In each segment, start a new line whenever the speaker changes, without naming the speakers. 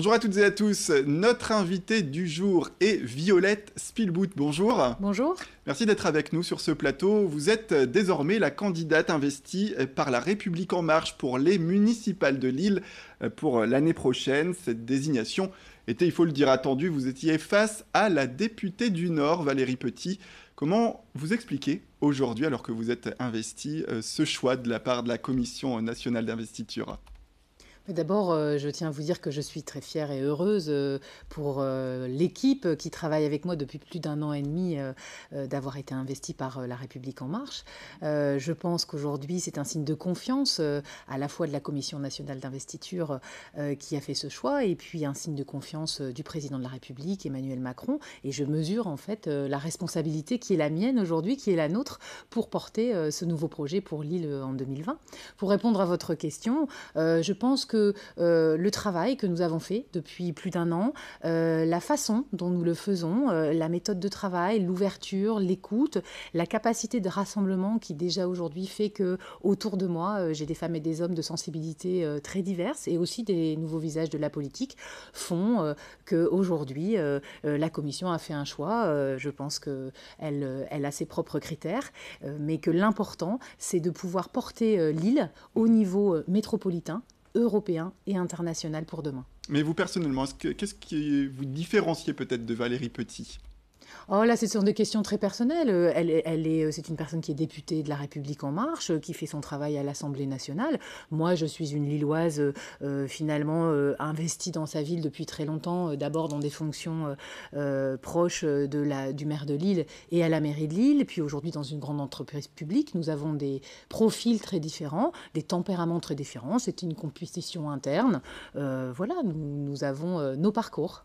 Bonjour à toutes et à tous. Notre invitée du jour est Violette Spielboot. Bonjour. Bonjour. Merci d'être avec nous sur ce plateau. Vous êtes désormais la candidate investie euh, par La République En Marche pour les municipales de Lille euh, pour l'année prochaine. Cette désignation était, il faut le dire, attendue. Vous étiez face à la députée du Nord, Valérie Petit. Comment vous expliquez aujourd'hui, alors que vous êtes investie, euh, ce choix de la part de la Commission nationale d'investiture
D'abord, euh, je tiens à vous dire que je suis très fière et heureuse euh, pour euh, l'équipe qui travaille avec moi depuis plus d'un an et demi d'avoir été investie par La République en marche. Je pense qu'aujourd'hui, c'est un signe de confiance à la fois de la Commission nationale d'investiture qui a fait ce choix et puis un signe de confiance du président de la République, Emmanuel Macron. Et je mesure en fait la responsabilité qui est la mienne aujourd'hui, qui est la nôtre, pour porter ce nouveau projet pour Lille en 2020. Pour répondre à votre question, je pense que euh, le travail que nous avons fait depuis plus d'un an, euh, la façon dont nous le faisons, euh, la méthode de travail, l'ouverture, l'écoute, la capacité de rassemblement qui déjà aujourd'hui fait que autour de moi, j'ai des femmes et des hommes de sensibilités très diverses et aussi des nouveaux visages de la politique font que qu'aujourd'hui, la commission a fait un choix. je pense qu'elle a ses propres critères, mais que l'important, c'est de pouvoir porter l'île au niveau métropolitain européen et international pour demain.
Mais vous personnellement, qu'est-ce que qui vous différenciez peut-être de Valérie Petit
Oh là, ce sont des questions très personnelles. Elle, euh, elle est, euh, c'est une personne qui est députée de la République en marche, euh, qui fait son travail à l'Assemblée nationale. Moi, je suis une Lilloise finalement investie dans sa ville depuis très longtemps, d'abord dans des fonctions proches de la, du maire de Lille et à la mairie de Lille, puis aujourd'hui dans une grande entreprise publique. Nous avons des profils très différents, des tempéraments très différents. C'est une composition interne. voilà, nous avons nos parcours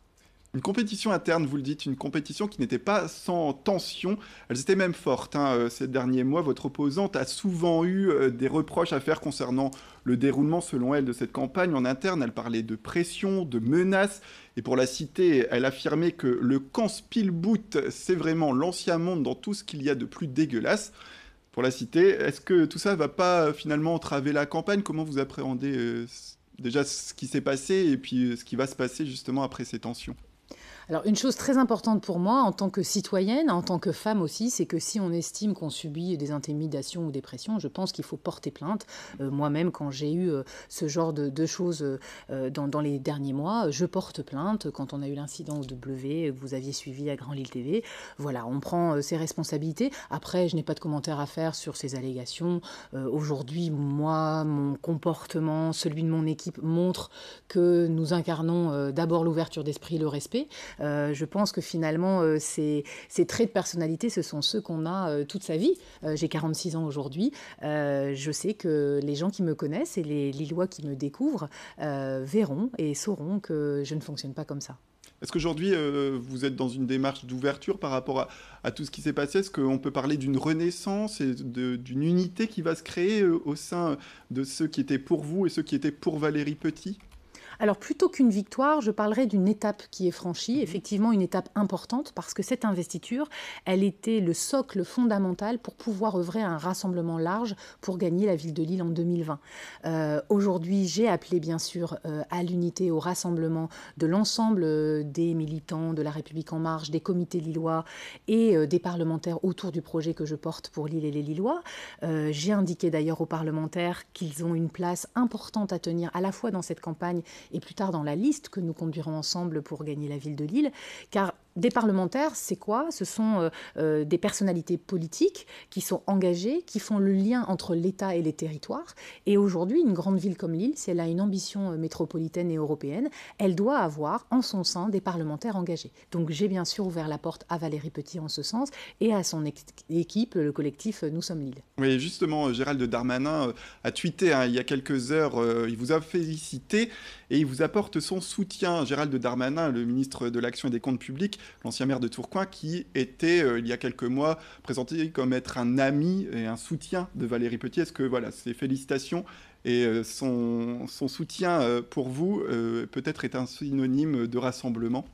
une compétition interne, vous le dites, une compétition qui n'était pas sans tension. Elles étaient même fortes. Hein, euh, ces derniers mois, votre opposante a souvent eu euh, des reproches à faire concernant le déroulement, selon elle, de cette campagne en interne. Elle parlait de pression, de menaces. Et pour la citer, elle affirmait que le camp Spielboot, c'est vraiment l'ancien monde dans tout ce qu'il y a de plus dégueulasse. Pour la citer, est-ce que tout ça va pas euh, finalement entraver la campagne Comment vous appréhendez déjà ce qui s'est passé et puis ce qui va se passer justement après ces tensions
alors une chose très importante pour moi en tant que citoyenne, en tant que femme aussi, c'est que si on estime qu'on subit des intimidations ou des pressions, je pense qu'il faut porter plainte. Euh, moi-même, quand j'ai eu euh, ce genre de, choses euh, dans, les derniers mois, je porte plainte. Quand on a eu l'incident au W, vous aviez suivi à Grand Lille TV, voilà, on prend ses responsabilités. Après, je n'ai pas de commentaires à faire sur ces allégations. Aujourd'hui, moi, mon comportement, celui de mon équipe montre que nous incarnons d'abord l'ouverture d'esprit, le respect. Euh, je pense que finalement, euh, ces, traits de personnalité, ce sont ceux qu'on a euh, toute sa vie. J'ai 46 ans aujourd'hui. je sais que les gens qui me connaissent et les Lillois qui me découvrent verront et sauront que je ne fonctionne pas comme ça.
Est-ce qu'aujourd'hui, vous êtes dans une démarche d'ouverture par rapport à, tout ce qui s'est passé Est-ce qu'on peut parler d'une renaissance et d'une unité qui va se créer au sein de ceux qui étaient pour vous et ceux qui étaient pour Valérie Petit alors plutôt qu'une
victoire, je parlerai d'une étape qui est franchie, mhm. effectivement une étape importante parce que cette investiture, elle était le socle fondamental pour pouvoir œuvrer à un rassemblement large pour gagner la ville de Lille en 2020. Euh, aujourd'hui, j'ai appelé bien sûr euh, à l'unité, au rassemblement de l'ensemble euh, des militants de la République en marche, des comités lillois et des parlementaires autour du projet que je porte pour Lille et les Lillois. j'ai indiqué d'ailleurs aux parlementaires qu'ils ont une place importante à tenir à la fois dans cette campagne et plus tard dans la liste que nous conduirons ensemble pour gagner la ville de Lille, car des parlementaires, c'est quoi Ce sont euh, euh, des personnalités politiques qui sont engagées, qui font le lien entre l'État et les territoires. Et aujourd'hui, une grande ville comme Lille, si elle a une ambition euh, métropolitaine et européenne, elle doit avoir en son sein des parlementaires engagés. Donc j'ai bien sûr ouvert la porte à Valérie Petit en ce sens et à son équipe, le collectif Nous sommes Lille.
Oui, justement, Gérald Darmanin a tweeté hein, il y a quelques heures, il vous a félicité et il vous apporte son soutien. Gérald Darmanin, le ministre de l'Action et des Comptes publics, l'ancien maire de Tourcoing, qui était, euh, il y a quelques mois, présenté comme être un ami et un soutien de Valérie Petit. Est-ce que, voilà, ses félicitations et euh, son, son soutien euh, pour vous peut-être est un synonyme de rassemblement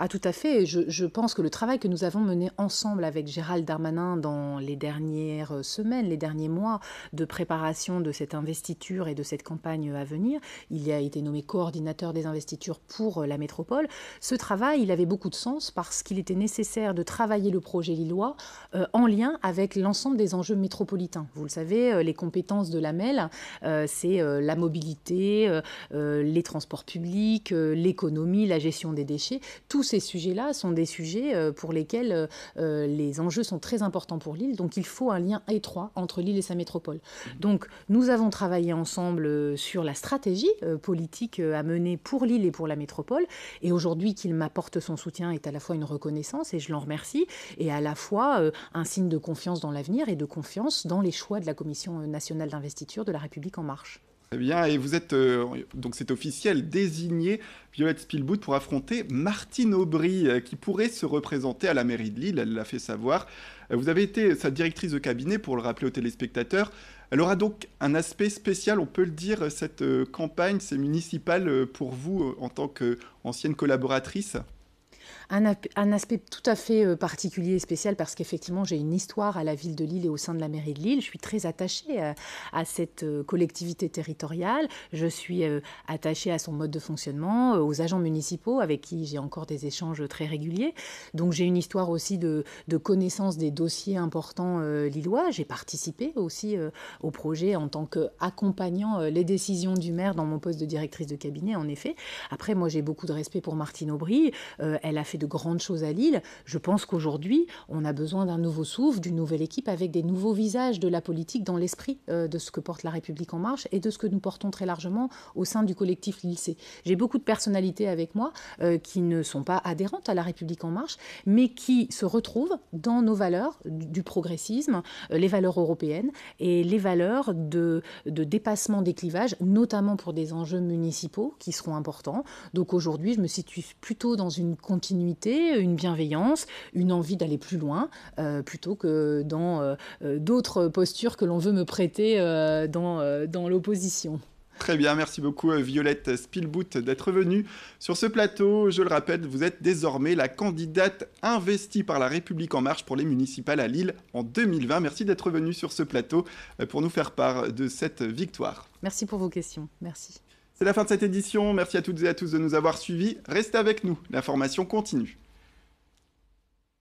ah tout à fait, je, pense que le travail que nous avons mené ensemble avec Gérald Darmanin dans les dernières euh, semaines, les derniers mois de préparation de cette investiture et de cette campagne à venir, il a été nommé coordinateur des investitures pour euh, la métropole, ce travail il avait beaucoup de sens parce qu'il était nécessaire de travailler le projet lillois euh, en lien avec l'ensemble des enjeux métropolitains. Vous le savez, les compétences de l'AMEL, MEL, c'est la mobilité, les transports publics, l'économie, la gestion des déchets, tout ces sujets-là sont des sujets euh, pour lesquels euh, euh, les enjeux sont très importants pour l'île. Donc il faut un lien étroit entre l'île et sa métropole. Donc nous avons travaillé ensemble sur la stratégie politique à mener pour l'île et pour la métropole. Et aujourd'hui qu'il m'apporte son soutien est à la fois une reconnaissance, et je l'en remercie, et à la fois un signe de confiance dans l'avenir et de confiance dans les choix de la Commission nationale d'investiture de la République en marche.
Très bien, et vous êtes, euh, donc c'est officiel, désigné Violette Spielboot pour affronter Martine Aubry, euh, qui pourrait se représenter à la mairie de Lille, elle l'a fait savoir. Euh, vous avez été sa directrice de cabinet, pour le rappeler aux téléspectateurs. Elle aura donc un aspect spécial, on peut le dire, cette campagne, c'est municipale pour vous en tant qu'ancienne collaboratrice
un, aspect tout à fait euh, particulier et spécial parce qu'effectivement j'ai une histoire à la ville de Lille et au sein de la mairie de Lille. Je suis très attachée à, cette euh, collectivité territoriale. Je suis euh, attachée à son mode de fonctionnement, aux agents municipaux avec qui j'ai encore des échanges très réguliers. Donc j'ai une histoire aussi de, de, connaissance des dossiers importants lillois. J'ai participé aussi au projet en tant qu'accompagnant les décisions du maire dans mon poste de directrice de cabinet, en effet. Après, moi j'ai beaucoup de respect pour Martine Aubry. elle a fait de grandes choses à Lille. Je pense qu'aujourd'hui, on a besoin d'un nouveau souffle, d'une nouvelle équipe avec des nouveaux visages de la politique dans l'esprit euh, de ce que porte la République en marche et de ce que nous portons très largement au sein du collectif lycée. J'ai beaucoup de personnalités avec moi euh, qui ne sont pas adhérentes à la République en marche, mais qui se retrouvent dans nos valeurs du progressisme, euh, les valeurs européennes et les valeurs de, de dépassement des clivages, notamment pour des enjeux municipaux qui seront importants. Donc aujourd'hui, je me situe plutôt dans une continuité continuité, une bienveillance, une envie d'aller plus loin, euh, plutôt que dans euh, euh, d'autres postures que l'on veut me prêter dans, dans l'opposition.
Très bien, merci beaucoup Violette Spielboot d'être venue sur ce plateau. Je le rappelle, vous êtes désormais la candidate investie par La République En Marche pour les municipales à Lille en 2020. Merci d'être venue sur ce plateau pour nous faire part de cette victoire.
Merci pour vos questions. Merci.
C'est la fin de cette édition. Merci à toutes et à tous de nous avoir suivis. Restez avec nous. L'information continue.